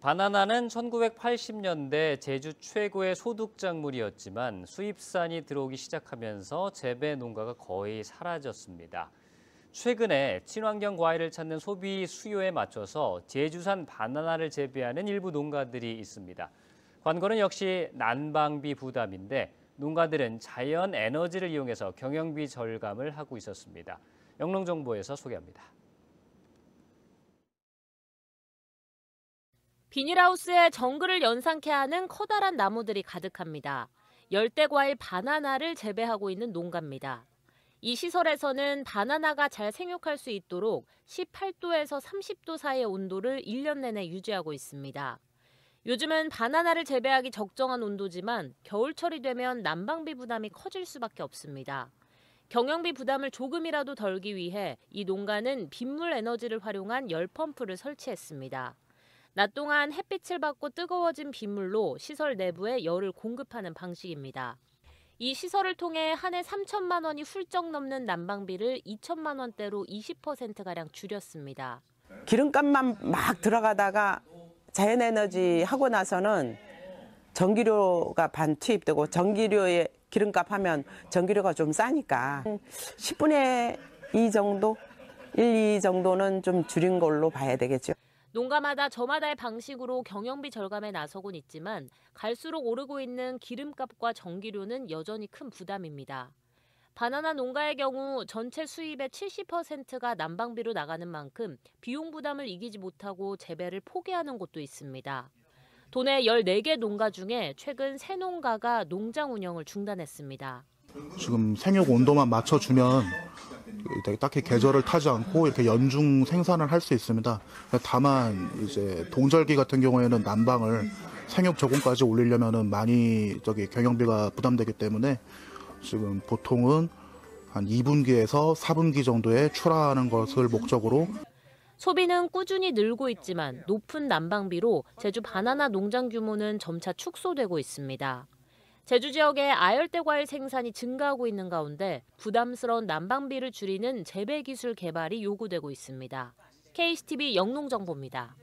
바나나는 1980년대 제주 최고의 소득작물이었지만 수입산이 들어오기 시작하면서 재배 농가가 거의 사라졌습니다. 최근에 친환경 과일을 찾는 소비 수요에 맞춰서 제주산 바나나를 재배하는 일부 농가들이 있습니다. 관건은 역시 난방비 부담인데 농가들은 자연 에너지를 이용해서 경영비 절감을 하고 있었습니다. 영농정보에서 소개합니다. 비닐하우스에 정글을 연상케 하는 커다란 나무들이 가득합니다. 열대 과일 바나나를 재배하고 있는 농가입니다. 이 시설에서는 바나나가 잘 생육할 수 있도록 18도에서 30도 사이의 온도를 1년 내내 유지하고 있습니다. 요즘은 바나나를 재배하기 적정한 온도지만 겨울철이 되면 난방비 부담이 커질 수밖에 없습니다. 경영비 부담을 조금이라도 덜기 위해 이 농가는 빗물 에너지를 활용한 열펌프를 설치했습니다. 낮 동안 햇빛을 받고 뜨거워진 빗물로 시설 내부에 열을 공급하는 방식입니다. 이 시설을 통해 한 해 3천만 원이 훌쩍 넘는 난방비를 2천만 원대로 20%가량 줄였습니다. 기름값만 막 들어가다가 자연에너지 하고 나서는 전기료가 반 투입되고 전기료에 기름값 하면 전기료가 좀 싸니까 10분의 2 정도, 1, 2 정도는 좀 줄인 걸로 봐야 되겠죠. 농가마다 저마다의 방식으로 경영비 절감에 나서곤 있지만 갈수록 오르고 있는 기름값과 전기료는 여전히 큰 부담입니다. 바나나 농가의 경우 전체 수입의 70%가 난방비로 나가는 만큼 비용 부담을 이기지 못하고 재배를 포기하는 곳도 있습니다. 도내 14개 농가 중에 최근 세 농가가 농장 운영을 중단했습니다. 지금 생육 온도만 맞춰주면 딱히 계절을 타지 않고 이렇게 연중 생산을 할 수 있습니다. 다만 이제 동절기 같은 경우에는 난방을 생육 저공까지 올리려면은 많이 저기 경영비가 부담되기 때문에 지금 보통은 한 2분기에서 4분기 정도에 출하하는 것을 목적으로 소비는 꾸준히 늘고 있지만 높은 난방비로 제주 바나나 농장 규모는 점차 축소되고 있습니다. 제주 지역의 아열대 과일 생산이 증가하고 있는 가운데 부담스러운 난방비를 줄이는 재배 기술 개발이 요구되고 있습니다. KSTV 영농정보입니다.